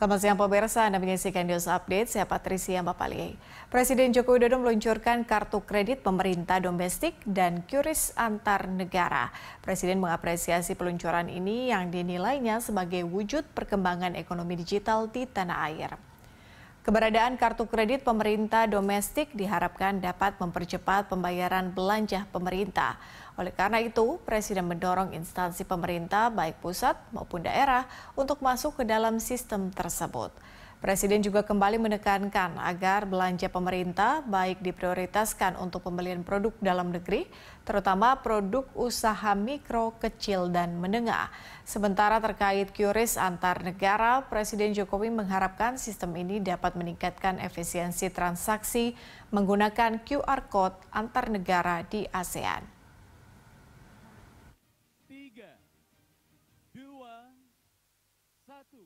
Selamat siang pemirsa, Anda menyaksikan News Update, saya Patricia Mbapalie. Presiden Joko Widodo meluncurkan kartu kredit pemerintah domestik dan kuris antar negara. Presiden mengapresiasi peluncuran ini yang dinilainya sebagai wujud perkembangan ekonomi digital di tanah air. Keberadaan kartu kredit pemerintah domestik diharapkan dapat mempercepat pembayaran belanja pemerintah. Oleh karena itu, Presiden mendorong instansi pemerintah baik pusat maupun daerah untuk masuk ke dalam sistem tersebut. Presiden juga kembali menekankan agar belanja pemerintah baik diprioritaskan untuk pembelian produk dalam negeri, terutama produk usaha mikro, kecil, dan menengah. Sementara terkait QRIS antar negara, Presiden Jokowi mengharapkan sistem ini dapat meningkatkan efisiensi transaksi menggunakan QR Code antar negara di ASEAN. Tiga, dua, satu.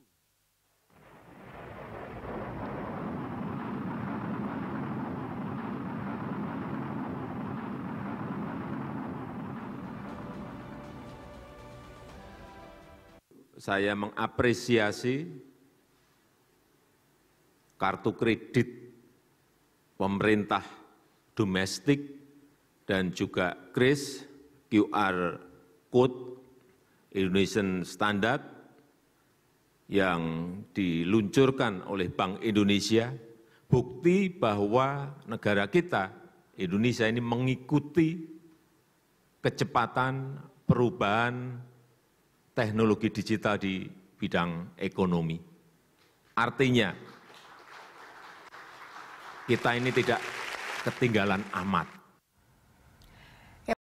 saya mengapresiasi kartu kredit pemerintah domestik dan juga kris QR Code Indonesian Standard yang diluncurkan oleh Bank Indonesia, bukti bahwa negara kita, Indonesia ini mengikuti kecepatan perubahan teknologi digital di bidang ekonomi. Artinya, kita ini tidak ketinggalan amat.